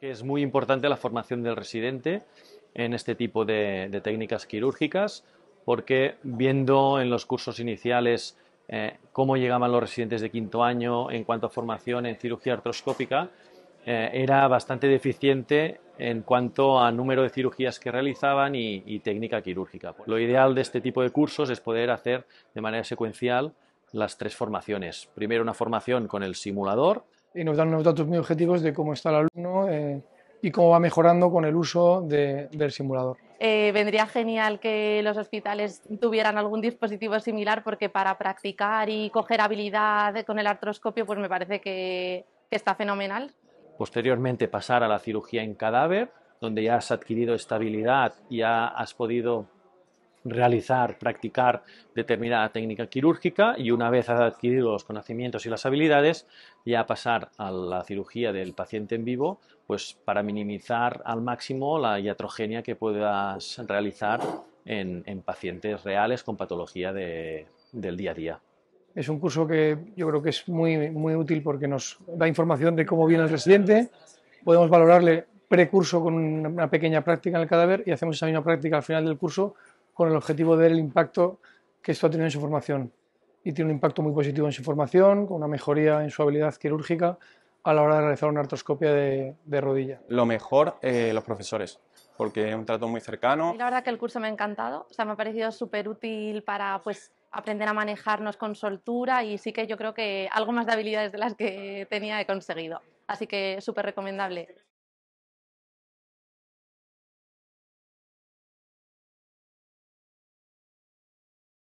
que es muy importante la formación del residente en este tipo de, técnicas quirúrgicas, porque viendo en los cursos iniciales eh, cómo llegaban los residentes de quinto año en cuanto a formación en cirugía artroscópica, eh, era bastante deficiente en cuanto a número de cirugías que realizaban y técnica quirúrgica. Lo ideal de este tipo de cursos es poder hacer de manera secuencial las tres formaciones. Primero una formación con el simulador, y nos dan unos datos muy objetivos de cómo está el alumno eh, y cómo va mejorando con el uso del simulador. Eh, vendría genial que los hospitales tuvieran algún dispositivo similar porque para practicar y coger habilidad con el artroscopio pues me parece que, que está fenomenal. Posteriormente pasar a la cirugía en cadáver, donde ya has adquirido estabilidad, ya has podido realizar, practicar determinada técnica quirúrgica y una vez adquirido los conocimientos y las habilidades, ya pasar a la cirugía del paciente en vivo, pues para minimizar al máximo la iatrogenia que puedas realizar en, pacientes reales con patología del día a día. Es un curso que yo creo que es muy, muy útil porque nos da información de cómo viene el residente, podemos valorarle precurso con una pequeña práctica en el cadáver y hacemos esa misma práctica al final del curso con el objetivo de ver el impacto que esto ha tenido en su formación. Y tiene un impacto muy positivo en su formación, con una mejoría en su habilidad quirúrgica a la hora de realizar una artroscopia de, rodilla. Lo mejor, eh, los profesores, porque es un trato muy cercano. la verdad que el curso me ha encantado, o sea, me ha parecido súper útil para pues, aprender a manejarnos con soltura y sí que yo creo que algo más de habilidades de las que tenía he conseguido. Así que súper recomendable.